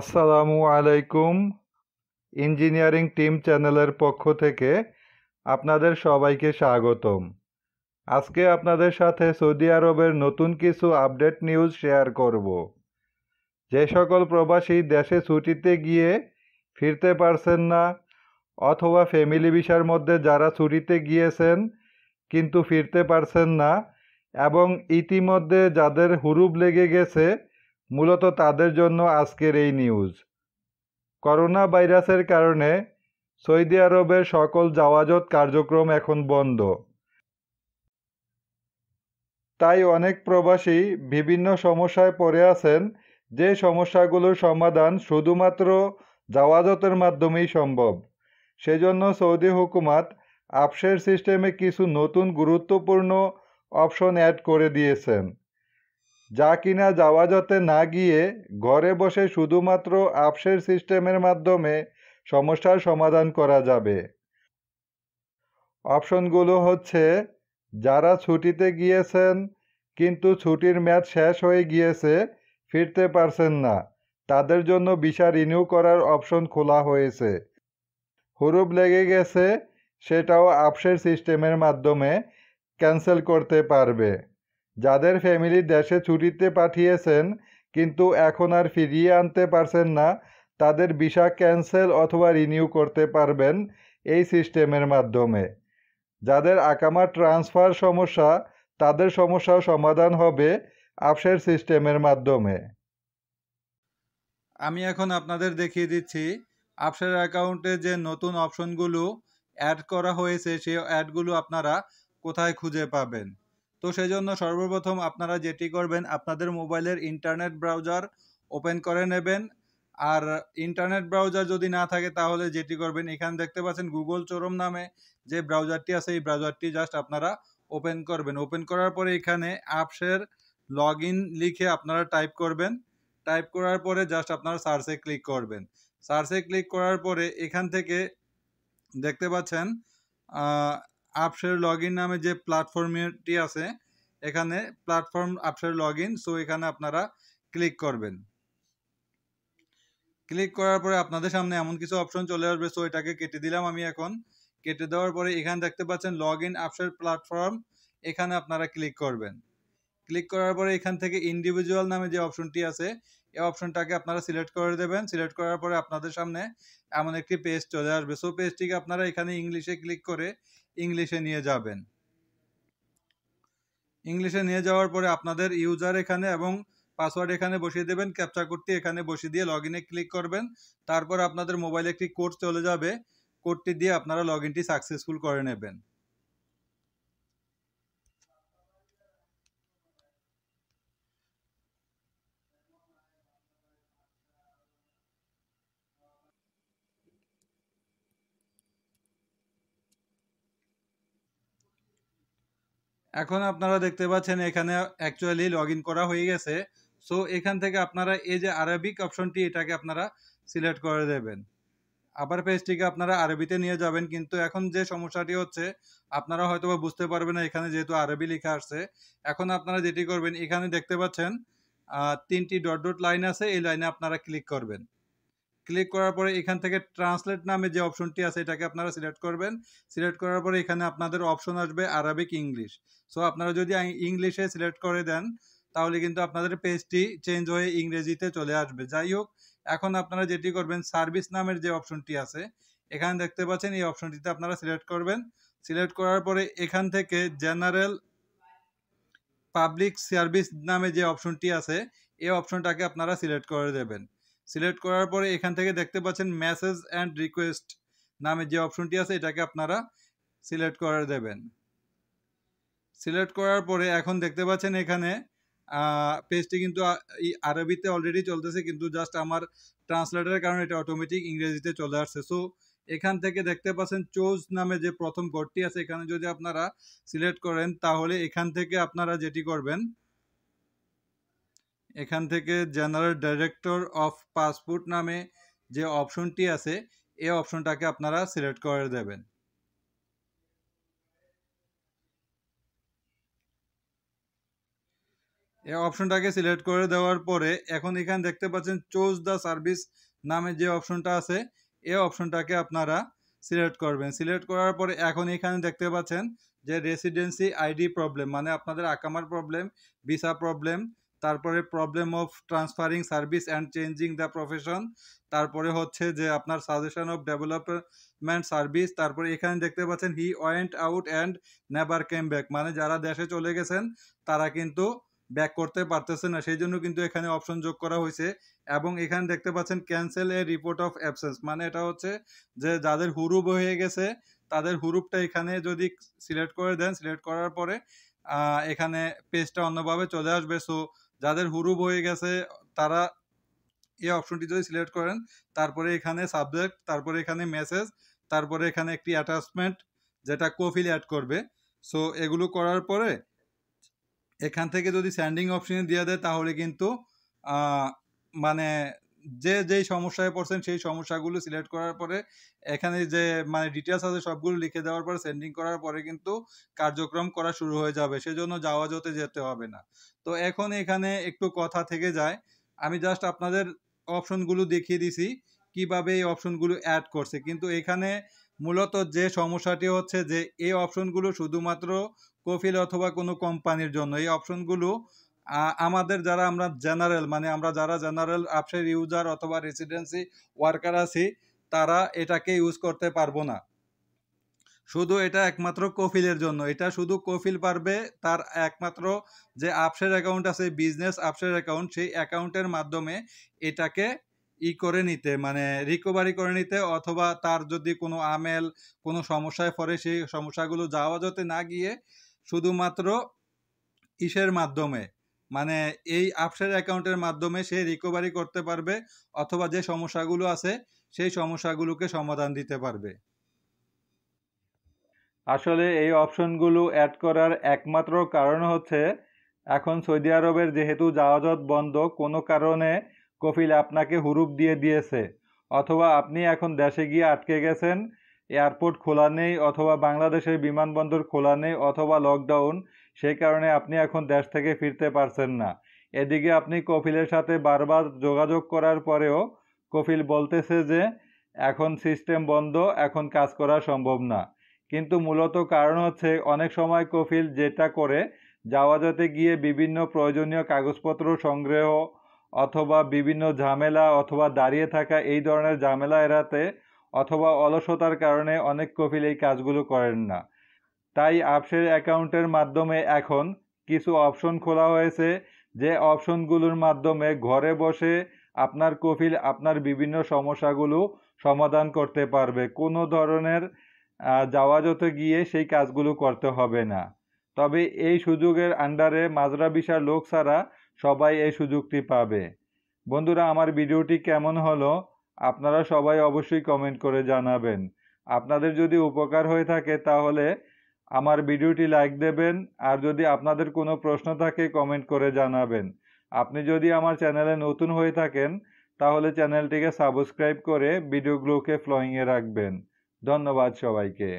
আসসালামু আলাইকুম engineering team চ্যানেলের পক্ষ থেকে আপনাদের সবাইকে স্বাগতম আজকে আপনাদের সাথে সৌদি আরবের নতুন কিছু আপডেট নিউজ শেয়ার করব যে সকল প্রবাসী দেশে ছুটিতে গিয়ে ফিরতে পারছেন না অথবা ফ্যামিলি ভিসার মধ্যে যারা ছুটিতে গিয়েছেন কিন্তু ফিরতে পারছেন না এবং ইতিমধ্যে যাদের হুরুপ লেগে গেছে মূলত তাদের জন্য আজকের এই নিউজ করোনা ভাইরাসের কারণে সৌদি আরবের সকল যাওয়াজত কার্যক্রম এখন বন্ধ তাই অনেক প্রবাসী বিভিন্ন সমস্যায় পড়ে আছেন যে সমস্যাগুলোর সমাধান শুধুমাত্র যাওয়াজতের মাধ্যমেই সম্ভব সেজন্য সৌদি হুকুমাত আপসের সিস্টেমে কিছু নতুন গুরুত্বপূর্ণ অপশন অ্যাড করে দিয়েছেন যা কিনা যাওয়া যাতে না গিয়ে ঘরে বসে শুধুমাত্র আপসের সিস্টেমের মাধ্যমে সমস্যার সমাধান করা যাবে অপশনগুলো হচ্ছে যারা ছুটিতে গিয়েছেন কিন্তু ছুটির ম্যাচ শেষ হয়ে গিয়েছে ফিরতে পারছেন না তাদের জন্য ভিসা রিনিউ করার অপশন খোলা হয়েছে হুরুপ লেগে গেছে সেটাও আপসের সিস্টেমের মাধ্যমে ক্যান্সেল করতে পারবে যাদের ফ্যামিলি দেশে ছুটিতে পাঠিয়েছেন কিন্তু এখন আর ফিরিয়ে আনতে পারছেন না তাদের ভিসা ক্যান্সেল অথবা রিনিউ করতে পারবেন এই সিস্টেমের মাধ্যমে যাদের আকামা ট্রান্সফার সমস্যা তাদের সমস্যাও সমাধান হবে আপসের সিস্টেমের মাধ্যমে আমি এখন আপনাদের দেখিয়ে দিচ্ছি আপসের অ্যাকাউন্টে যে নতুন অপশনগুলো অ্যাড করা হয়েছে সেই অ্যাডগুলো আপনারা কোথায় খুঁজে পাবেন তো সেই জন্য সর্বপ্রথম আপনারা যেটি করবেন আপনাদের মোবাইলের ইন্টারনেট ব্রাউজার ওপেন করে নেবেন আর ইন্টারনেট ব্রাউজার যদি না থাকে তাহলে যেটি করবেন এখানে দেখতে পাচ্ছেন গুগল চোরম নামে যে ব্রাউজারটি আছে এই ব্রাউজারটি জাস্ট আপনারা ওপেন করবেন ওপেন করার পরে এখানে অ্যাপসের লগ লিখে আপনারা টাইপ করবেন টাইপ করার পরে জাস্ট আপনারা সার্চে ক্লিক করবেন সার্চে ক্লিক করার পরে এখান থেকে দেখতে পাচ্ছেন আপসের লগ ইন নামে যে প্ল্যাটফর্মটি আছে এখানে platform Absher log in so এখানে আপনারা ক্লিক করবেন ক্লিক করার পরে আপনাদের সামনে এমন কিছু অপশন চলে আসবে সো এটাকে কেটে দিলাম আমি এখন কেটে দেওয়ার পরে এখানে দেখতে পাচ্ছেন লগ ইন আপসের প্ল্যাটফর্ম এখানে আপনারা ক্লিক করবেন ক্লিক করার পরে এখান থেকে ইন্ডিভিজুয়াল নামে যে অপশনটি আছে এই অপশনটাকে আপনারা সিলেক্ট করে দেবেন সিলেক্ট করার পরে আপনাদের সামনে এমন একটি পেজ চলে আসবে সো পেজটিকে আপনারা এখানে ইংলিশে ক্লিক করে ইংলিশে নিয়ে যাবেন ইংলিশে নিয়ে যাওয়ার পরে আপনাদের ইউজার এখানে এবং পাসওয়ার্ড এখানে বসিয়ে দেবেন ক্যাপচা কোডটি এখানে বসিয়ে দিয়ে লগ ক্লিক করবেন তারপর আপনাদের মোবাইলে একটি কোড চলে যাবে কোডটি দিয়ে আপনারা লগ ইনটি সাকসেসফুল করে নেবেন এখন আপনারা দেখতে পাচ্ছেন এখানে অ্যাকচুয়ালি লগ করা হয়ে গেছে সো এখান থেকে আপনারা এই যে আরবিক অপশনটি এটাকে আপনারা সিলেক্ট করে দেবেন আবার পেজটিকে আপনারা আরবিতে নিয়ে যাবেন কিন্তু এখন যে সমস্যাটি হচ্ছে আপনারা হয়তো বুঝতে পারবেন না এখানে যেহেতু আরবি লেখা আসছে এখন আপনারা যেটি করবেন এখানে দেখতে পাচ্ছেন তিনটি ডট ডট লাইন আছে এই লাইনে আপনারা ক্লিক করবেন ক্লিক করার পরে এখান থেকে ট্রান্সলেট নামে যে অপশনটি আছে এটাকে আপনারা সিলেক্ট করবেন সিলেক্ট করার পরে এখানে আপনাদের অপশন আসবে আরাবিক ইংলিশ সো আপনারা যদি ইংলিশে সিলেক্ট করে দেন তাহলে কিন্তু আপনাদের পেজটি চেঞ্জ হয়ে ইংরেজিতে চলে আসবে যাই হোক এখন আপনারা যেটি করবেন সার্ভিস নামের যে অপশনটি আছে এখানে দেখতে পাচ্ছেন এই অপশনটিতে আপনারা সিলেক্ট করবেন সিলেক্ট করার পরে এখান থেকে জেনারেল পাবলিক সার্ভিস নামে যে অপশনটি আছে এই অপশনটাকে আপনারা সিলেক্ট করে দেবেন সিলেক্ট করার পরে এখান থেকে দেখতে পাচ্ছেন মেসেজ অ্যান্ড রিকোয়েস্ট নামে যে অপশনটি আছে এটাকে আপনারা সিলেক্ট করে দেবেন সিলেক্ট করার পরে এখন দেখতে পাচ্ছেন এখানে পেজটি কিন্তু আরবিতে অলরেডি চলতেছে কিন্তু জাস্ট আমার ট্রান্সলেটারের কারণে এটা অটোমেটিক ইংরেজিতে চলে আসছে সো এখান থেকে দেখতে পাচ্ছেন চোজ নামে যে প্রথম গড়টি আছে এখানে যদি আপনারা সিলেক্ট করেন তাহলে এখান থেকে আপনারা যেটি করবেন এখান থেকে জেনারেল ডাইরেক্টর অফ পাসপোর্ট নামে যে অপশনটি আছে এই অপশনটাকে আপনারা সিলেক্ট করে দেবেন এই অপশনটাকে সিলেক্ট করে দেওয়ার পরে এখন এখানে দেখতে পাচ্ছেন চোজ দ্য সার্ভিস নামে যে অপশনটা আছে এই অপশনটাকে আপনারা সিলেক্ট করবেন সিলেক্ট করার পরে এখন এখানে দেখতে পাচ্ছেন যে রেসিডেন্সি আইডি প্রবলেম মানে আপনাদের আকামার প্রবলেম ভিসা প্রবলেম তারপরে problem of transferring service and changing the profession তারপরে হচ্ছে যে আপনার সাজেশন অফ ডেভেলপমেন্ট সার্ভিস তারপরে এখানে দেখতে পাচ্ছেন he went out and never came back মানে যারা দেশে চলে গেছেন তারা কিন্তু ব্যাক করতে পারতেছে না সেই জন্য কিন্তু এখানে অপশন যোগ করা হয়েছে এবং এখানে দেখতে পাচ্ছেন cancel a report of absence মানে এটা হচ্ছে যে যাদের হুরুপ হয়ে গেছে তাদের হুরুপটা এখানে যদি সিলেক্ট করে দেন সিলেক্ট করার পরে এখানে পেজটা অন্যভাবে চলে আসবে সো যাদের হুরু বয়ে গেছে তারা এই অপশনটি যদি সিলেক্ট করেন তারপরে এখানে সাবজেক্ট তারপরে এখানে মেসেজ তারপরে এখানে একটি অ্যাটাচমেন্ট যেটা কোফিল অ্যাড করবে সো এগুলো করার পরে এখান থেকে যদি স্যান্ডিং অপশনে দিয়ে দেয় তাহলে কিন্তু মানে যে যেই সমস্যায় পড়ছেন সেই সমস্যাগুলো সিলেক্ট করার পরে এখানে যে মানে ডিটেলস আছে সবগুলো লিখে দেওয়ার পরে সেন্ডিং করার পরে কিন্তু কার্যক্রম করা শুরু হয়ে যাবে সেজন্য যাওয়া যেতে যেতে হবে না তো এখন এখানে একটু কথা থেকে যায় আমি জাস্ট আপনাদের অপশনগুলো দেখিয়ে দিছি কিভাবে এই অপশনগুলো অ্যাড করছে কিন্তু এখানে মূলত যে সমস্যাটি হচ্ছে যে এই অপশনগুলো শুধুমাত্র কফিল অথবা কোনো কোম্পানির জন্য এই অপশনগুলো আমাদের যারা আমরা জেনারেল মানে আমরা যারা জেনারেল আপসের ইউজার অথবা রেসিডেন্সি ওয়ার্কার আছি তারা এটাকে ইউজ করতে পারবো না শুধু এটা একমাত্র কফিলের জন্য এটা শুধু কফিল পারবে তার একমাত্র যে আপসের অ্যাকাউন্ট আছে বিজনেস আপসের অ্যাকাউন্ট সেই অ্যাকাউন্টের মাধ্যমে এটাকে ই করে নিতে মানে রিকভারি করে নিতে অথবা তার যদি কোনো আমেল কোনো সমস্যায় পড়ে সেই সমস্যাগুলো যাওয়া যাতে না গিয়ে শুধুমাত্র ইসের মাধ্যমে মানে এই আপসের অ্যাকাউন্টের মাধ্যমে সে রিকভারি করতে পারবে অথবা যে সমস্যাগুলো আছে সেই সমস্যাগুলোকে সমাধান দিতে পারবে আসলে এই অপশনগুলো অ্যাড করার একমাত্র কারণ হচ্ছে এখন সৌদি আরবের যেহেতু যাওয়াজত বন্ধ কোনো কারণে কফিল আপনাকে হুরুপ দিয়ে দিয়েছে অথবা আপনি এখন দেশে গিয়ে আটকে গেছেন এয়ারপোর্ট খোলা নেই অথবা বাংলাদেশের বিমানবন্দর খোলা নেই অথবা লকডাউন সেই কারণে আপনি এখন দেশ থেকে ফিরতে পারছেন না এদিকে আপনি কফিলের সাথে বারবার যোগাযোগ করার পরেও কফিল বলতেছে যে এখন সিস্টেম বন্ধ এখন কাজ করা সম্ভব না কিন্তু মূলত কারণ হচ্ছে অনেক সময় কফিল যেটা করে যাওয়া যেতে গিয়ে বিভিন্ন প্রয়োজনীয় কাগজপত্র সংগ্রহ অথবা বিভিন্ন ঝামেলা অথবা দাঁড়িয়ে থাকা এই ধরনের ঝামেলা এড়াতে অথবা অলসতার কারণে অনেক কফিল এই কাজগুলো করেন না তাই আপসের অ্যাকাউন্টের মাধ্যমে এখন কিছু অপশন খোলা হয়েছে যে অপশনগুলোর মাধ্যমে ঘরে বসে আপনার কফিল আপনার বিভিন্ন সমস্যাগুলো সমাধান করতে পারবে কোনো ধরনের যত গিয়ে সেই কাজগুলো করতে হবে না তবে এই সুযোগের আন্ডারে মাজরা বিশার লোক ছাড়া সবাই এই সুযোগটি পাবে বন্ধুরা আমার ভিডিওটি কেমন হলো আপনারা সবাই অবশ্যই কমেন্ট করে জানাবেন আপনাদের যদি উপকার হয়ে থাকে তাহলে আমার ভিডিওটি লাইক দেবেন আর যদি আপনাদের কোনো প্রশ্ন থাকে কমেন্ট করে জানাবেন আপনি যদি আমার চ্যানেলে নতুন হয়ে থাকেন তাহলে চ্যানেলটিকে সাবস্ক্রাইব করে ভিডিওগুলোকে ফ্লোয়িংয়ে রাখবেন ধন্যবাদ সবাইকে